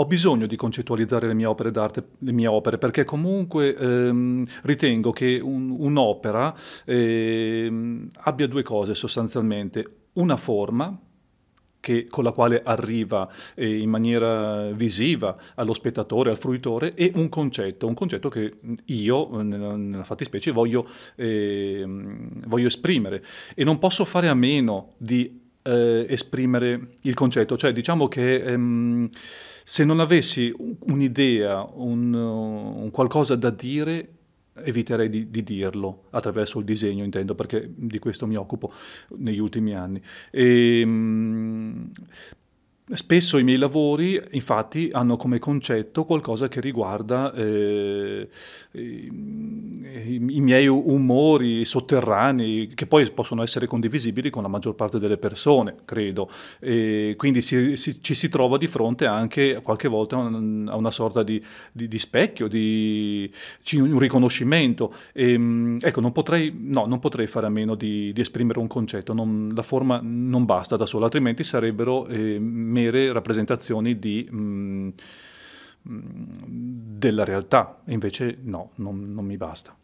ho bisogno di concettualizzare le mie opere d'arte, le mie opere, perché comunque ehm, ritengo che un, un'opera ehm, abbia due cose sostanzialmente, una forma, che, con la quale arriva eh, in maniera visiva allo spettatore, al fruitore, e un concetto, un concetto che io, nella, nella fattispecie, voglio, eh, voglio esprimere. E non posso fare a meno di eh, esprimere il concetto. Cioè diciamo che ehm, se non avessi un'idea, un, uh, un, qualcosa da dire, eviterei di, di, dirlo attraverso il disegno, intendo, perché di questo mi occupo negli ultimi anni. E, ehm, Spesso i miei lavori infatti hanno come concetto qualcosa che riguarda eh, i, i, miei umori sotterranei che poi possono essere condivisibili con la maggior parte delle persone, credo. E quindi si, si, ci si trova di fronte anche qualche volta un, a una sorta di, di, di, specchio, di un riconoscimento. E, ehm, ecco, non potrei, no, non potrei, fare a meno di, di esprimere un concetto, non, la forma non basta da sola, altrimenti sarebbero... Eh, mere rappresentazioni di, mh, mm, mm, della realtà, invece no, non, non mi basta.